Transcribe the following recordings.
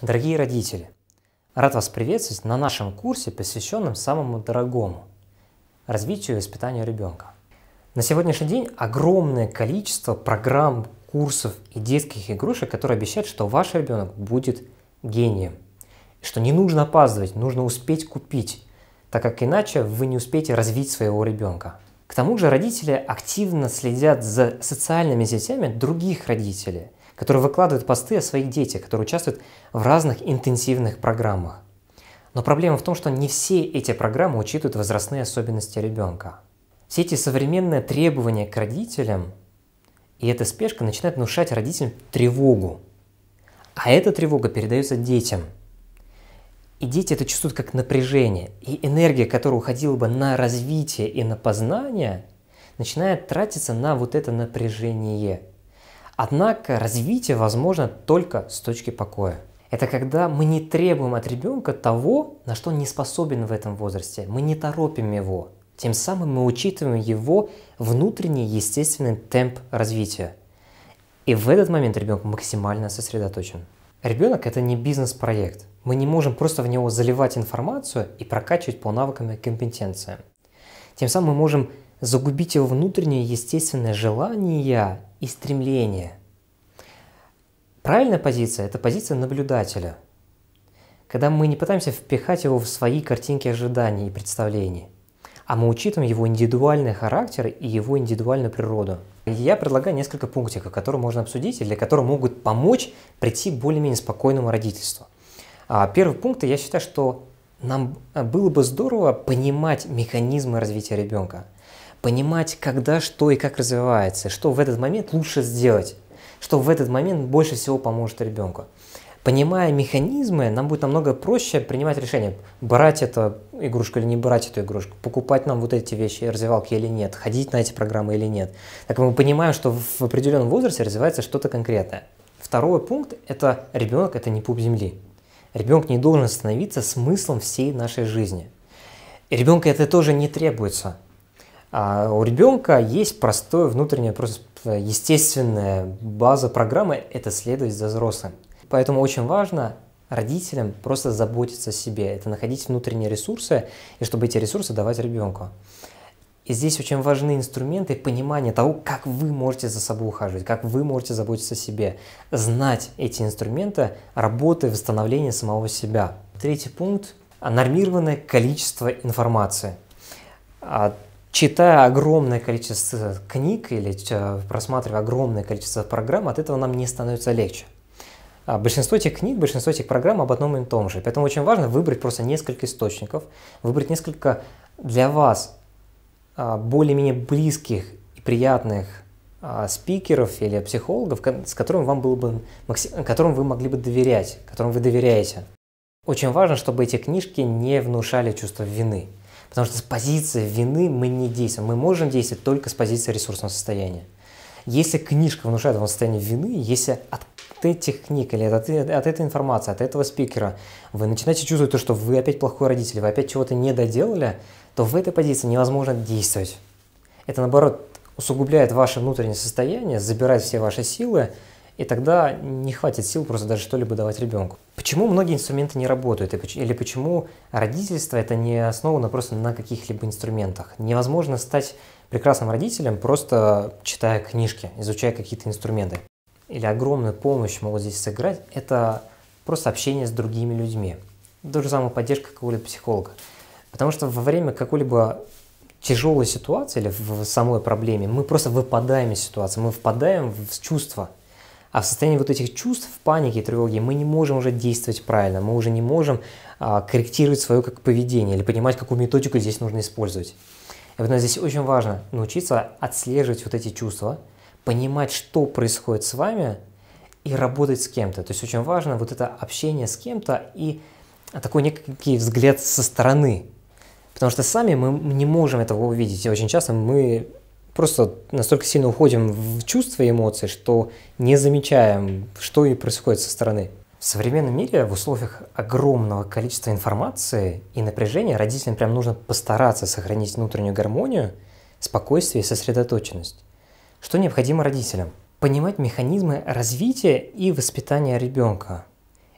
Дорогие родители, рад вас приветствовать на нашем курсе, посвященном самому дорогому – развитию и воспитанию ребенка. На сегодняшний день огромное количество программ, курсов и детских игрушек, которые обещают, что ваш ребенок будет гением, что не нужно опаздывать, нужно успеть купить, так как иначе вы не успеете развить своего ребенка. К тому же родители активно следят за социальными сетями других родителей – которые выкладывают посты о своих детях, которые участвуют в разных интенсивных программах. Но проблема в том, что не все эти программы учитывают возрастные особенности ребенка. Все эти современные требования к родителям и эта спешка начинает внушать родителям тревогу. А эта тревога передается детям. И дети это чувствуют как напряжение. И энергия, которая уходила бы на развитие и на познание, начинает тратиться на вот это напряжение – Однако развитие возможно только с точки покоя. Это когда мы не требуем от ребенка того, на что он не способен в этом возрасте. Мы не торопим его. Тем самым мы учитываем его внутренний естественный темп развития. И в этот момент ребенок максимально сосредоточен. Ребенок это не бизнес-проект. Мы не можем просто в него заливать информацию и прокачивать по навыкам и компетенциям. Тем самым мы можем загубить его внутреннее естественное желание и стремление. Правильная позиция – это позиция наблюдателя, когда мы не пытаемся впихать его в свои картинки ожиданий и представлений, а мы учитываем его индивидуальный характер и его индивидуальную природу. Я предлагаю несколько пунктиков, которые можно обсудить и для которых могут помочь прийти к более-менее спокойному родительству. А, первый пункт, я считаю, что нам э, было бы здорово понимать механизмы развития ребенка – понимать, когда, что и как развивается, что в этот момент лучше сделать, что в этот момент больше всего поможет ребенку. Понимая механизмы, нам будет намного проще принимать решение, брать эту игрушку или не брать эту игрушку, покупать нам вот эти вещи, развивалки или нет, ходить на эти программы или нет. Так мы понимаем, что в определенном возрасте развивается что-то конкретное. Второй пункт – это ребенок – это не пуп земли. Ребенок не должен становиться смыслом всей нашей жизни. И ребенка это тоже не требуется – а у ребенка есть простое внутреннее, просто естественная база программы – это следовать за взрослым. Поэтому очень важно родителям просто заботиться о себе, это находить внутренние ресурсы, и чтобы эти ресурсы давать ребенку. И здесь очень важны инструменты понимания того, как вы можете за собой ухаживать, как вы можете заботиться о себе. Знать эти инструменты работы восстановления самого себя. Третий пункт – нормированное количество информации. А читая огромное количество книг или э, просматривая огромное количество программ, от этого нам не становится легче. А большинство этих книг, большинство этих программ об одном и том же. Поэтому очень важно выбрать просто несколько источников, выбрать несколько для вас а, более-менее близких и приятных а, спикеров или психологов, с которым, вам было бы, которым вы могли бы доверять, которым вы доверяете. Очень важно, чтобы эти книжки не внушали чувство вины – Потому что с позиции вины мы не действуем. Мы можем действовать только с позиции ресурсного состояния. Если книжка внушает вам состояние вины, если от этих книг или от, от этой информации, от этого спикера вы начинаете чувствовать то, что вы опять плохой родитель, вы опять чего-то не доделали, то в этой позиции невозможно действовать. Это, наоборот, усугубляет ваше внутреннее состояние, забирает все ваши силы, и тогда не хватит сил просто даже что-либо давать ребенку. Почему многие инструменты не работают, или почему родительство это не основано просто на каких-либо инструментах? Невозможно стать прекрасным родителем, просто читая книжки, изучая какие-то инструменты. Или огромную помощь могут здесь сыграть, это просто общение с другими людьми. То же самое поддержка какого-либо психолога. Потому что во время какой-либо тяжелой ситуации или в самой проблеме мы просто выпадаем из ситуации, мы впадаем в чувства. А в состоянии вот этих чувств, паники, тревоги мы не можем уже действовать правильно, мы уже не можем а, корректировать свое как поведение или понимать, какую методику здесь нужно использовать. И вот здесь очень важно научиться отслеживать вот эти чувства, понимать, что происходит с вами и работать с кем-то. То есть очень важно вот это общение с кем-то и такой некий взгляд со стороны. Потому что сами мы не можем этого увидеть. И очень часто мы просто настолько сильно уходим в чувства и эмоции, что не замечаем, что и происходит со стороны. В современном мире в условиях огромного количества информации и напряжения родителям прям нужно постараться сохранить внутреннюю гармонию, спокойствие и сосредоточенность. Что необходимо родителям? Понимать механизмы развития и воспитания ребенка.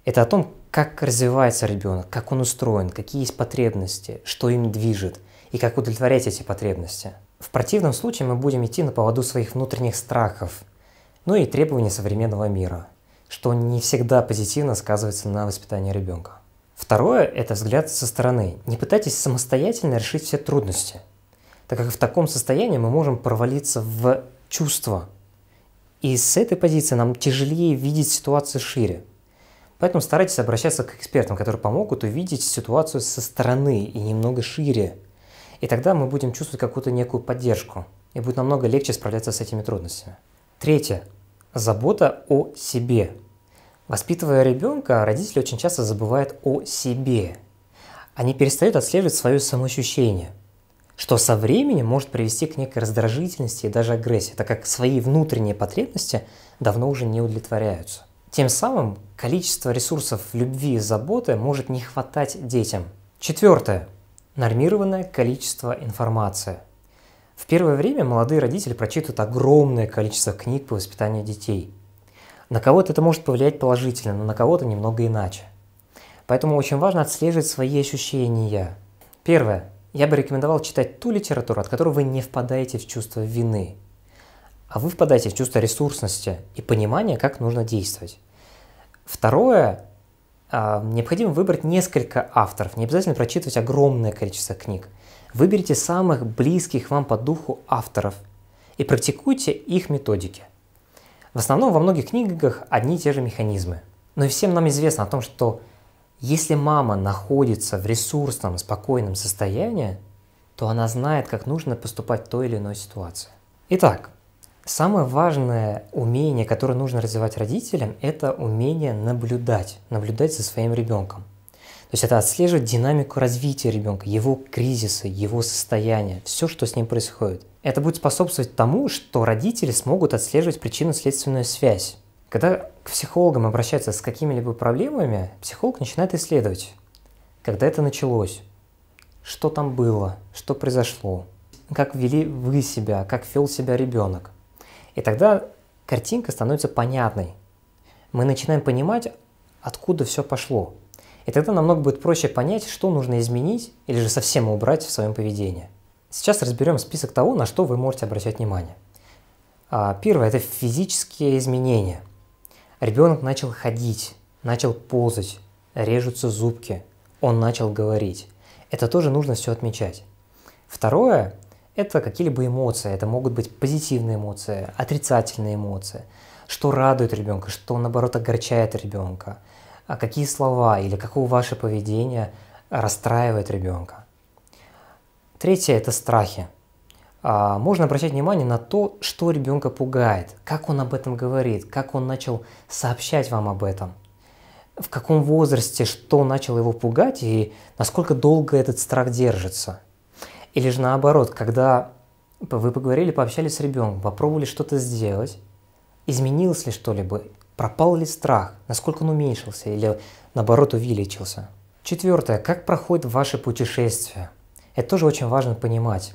Это о том, как развивается ребенок, как он устроен, какие есть потребности, что им движет и как удовлетворять эти потребности – в противном случае мы будем идти на поводу своих внутренних страхов, ну и требований современного мира, что не всегда позитивно сказывается на воспитании ребенка. Второе – это взгляд со стороны. Не пытайтесь самостоятельно решить все трудности, так как в таком состоянии мы можем провалиться в чувства. И с этой позиции нам тяжелее видеть ситуацию шире. Поэтому старайтесь обращаться к экспертам, которые помогут увидеть ситуацию со стороны и немного шире – и тогда мы будем чувствовать какую-то некую поддержку, и будет намного легче справляться с этими трудностями. Третье. Забота о себе. Воспитывая ребенка, родители очень часто забывают о себе. Они перестают отслеживать свое самоощущение, что со временем может привести к некой раздражительности и даже агрессии, так как свои внутренние потребности давно уже не удовлетворяются. Тем самым количество ресурсов любви и заботы может не хватать детям. Четвертое нормированное количество информации. В первое время молодые родители прочитывают огромное количество книг по воспитанию детей. На кого-то это может повлиять положительно, но на кого-то немного иначе. Поэтому очень важно отслеживать свои ощущения. Первое. Я бы рекомендовал читать ту литературу, от которой вы не впадаете в чувство вины, а вы впадаете в чувство ресурсности и понимания, как нужно действовать. Второе а, необходимо выбрать несколько авторов. Не обязательно прочитывать огромное количество книг. Выберите самых близких вам по духу авторов и практикуйте их методики. В основном во многих книгах одни и те же механизмы. Но и всем нам известно о том, что если мама находится в ресурсном, спокойном состоянии, то она знает, как нужно поступать в той или иной ситуации. Итак, Самое важное умение, которое нужно развивать родителям, это умение наблюдать, наблюдать за своим ребенком. То есть это отслеживать динамику развития ребенка, его кризисы, его состояние, все, что с ним происходит. Это будет способствовать тому, что родители смогут отслеживать причинно-следственную связь. Когда к психологам обращаются с какими-либо проблемами, психолог начинает исследовать, когда это началось, что там было, что произошло, как вели вы себя, как вел себя ребенок. И тогда картинка становится понятной. Мы начинаем понимать, откуда все пошло. И тогда намного будет проще понять, что нужно изменить или же совсем убрать в своем поведении. Сейчас разберем список того, на что вы можете обращать внимание. А, первое – это физические изменения. Ребенок начал ходить, начал ползать, режутся зубки, он начал говорить. Это тоже нужно все отмечать. Второе это какие-либо эмоции. Это могут быть позитивные эмоции, отрицательные эмоции. Что радует ребенка, что наоборот огорчает ребенка. А какие слова или какого ваше поведение расстраивает ребенка. Третье – это страхи. А, можно обращать внимание на то, что ребенка пугает, как он об этом говорит, как он начал сообщать вам об этом, в каком возрасте что начал его пугать и насколько долго этот страх держится – или же наоборот, когда вы поговорили, пообщались с ребенком, попробовали что-то сделать, изменилось ли что-либо, пропал ли страх, насколько он уменьшился или наоборот увеличился. Четвертое. Как проходит ваше путешествие? Это тоже очень важно понимать.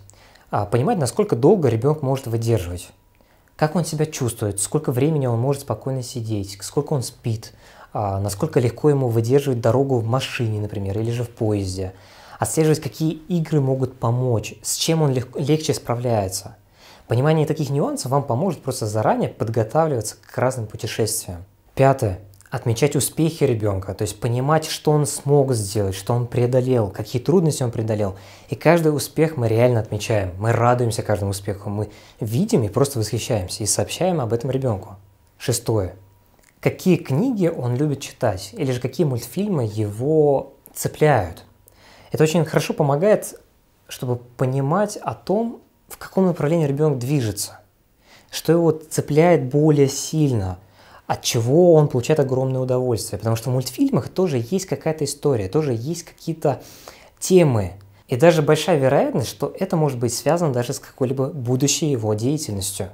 А, понимать, насколько долго ребенок может выдерживать. Как он себя чувствует, сколько времени он может спокойно сидеть, сколько он спит, а, насколько легко ему выдерживать дорогу в машине, например, или же в поезде – отслеживать, какие игры могут помочь, с чем он лег- легче справляется. Понимание таких нюансов вам поможет просто заранее подготавливаться к разным путешествиям. Пятое. Отмечать успехи ребенка, то есть понимать, что он смог сделать, что он преодолел, какие трудности он преодолел. И каждый успех мы реально отмечаем, мы радуемся каждому успеху, мы видим и просто восхищаемся и сообщаем об этом ребенку. Шестое. Какие книги он любит читать или же какие мультфильмы его цепляют. Это очень хорошо помогает, чтобы понимать о том, в каком направлении ребенок движется, что его цепляет более сильно, от чего он получает огромное удовольствие. Потому что в мультфильмах тоже есть какая-то история, тоже есть какие-то темы. И даже большая вероятность, что это может быть связано даже с какой-либо будущей его деятельностью.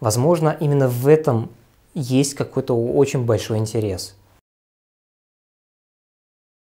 Возможно, именно в этом есть какой-то очень большой интерес.